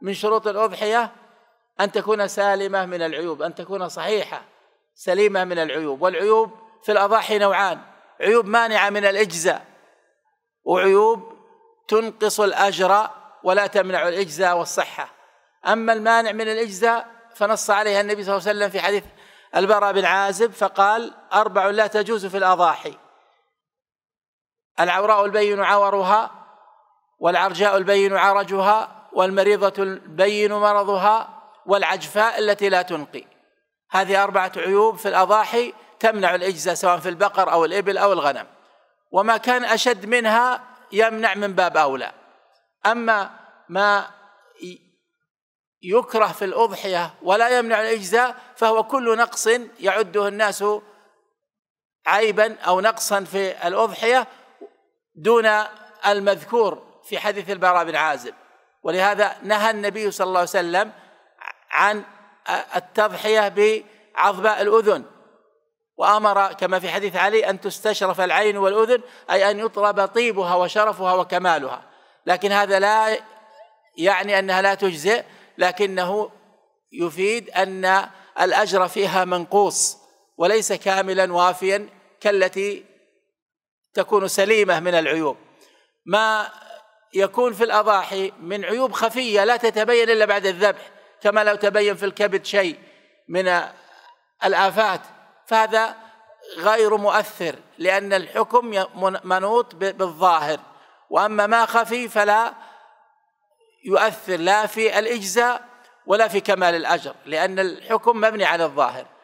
من شروط الأضحية أن تكون سالمة من العيوب أن تكون صحيحة سليمة من العيوب والعيوب في الأضاحي نوعان عيوب مانعة من الإجزاء وعيوب تنقص الأجر ولا تمنع الإجزاء والصحة أما المانع من الإجزاء فنص عليها النبي صلى الله عليه وسلم في حديث البراء بن عازب فقال أربع لا تجوز في الأضاحي العوراء البين عورها والعرجاء البين عرجها والمريضة البين مرضها والعجفاء التي لا تنقي هذه أربعة عيوب في الأضاحي تمنع الإجزاء سواء في البقر أو الإبل أو الغنم وما كان أشد منها يمنع من باب أولى أما ما يكره في الأضحية ولا يمنع الإجزاء فهو كل نقص يعده الناس عيبا أو نقصا في الأضحية دون المذكور في حديث البراء بن عازب ولهذا نهى النبي صلى الله عليه وسلم عن التضحية بعظباء الأذن وأمر كما في حديث علي أن تستشرف العين والأذن أي أن يطلب طيبها وشرفها وكمالها لكن هذا لا يعني أنها لا تجزئ لكنه يفيد أن الأجر فيها منقوص وليس كاملا وافيا كالتي تكون سليمة من العيوب ما يكون في الأضاحي من عيوب خفية لا تتبين إلا بعد الذبح كما لو تبين في الكبد شيء من الآفات فهذا غير مؤثر لأن الحكم منوط بالظاهر وأما ما خفي فلا يؤثر لا في الإجزاء ولا في كمال الأجر لأن الحكم مبني على الظاهر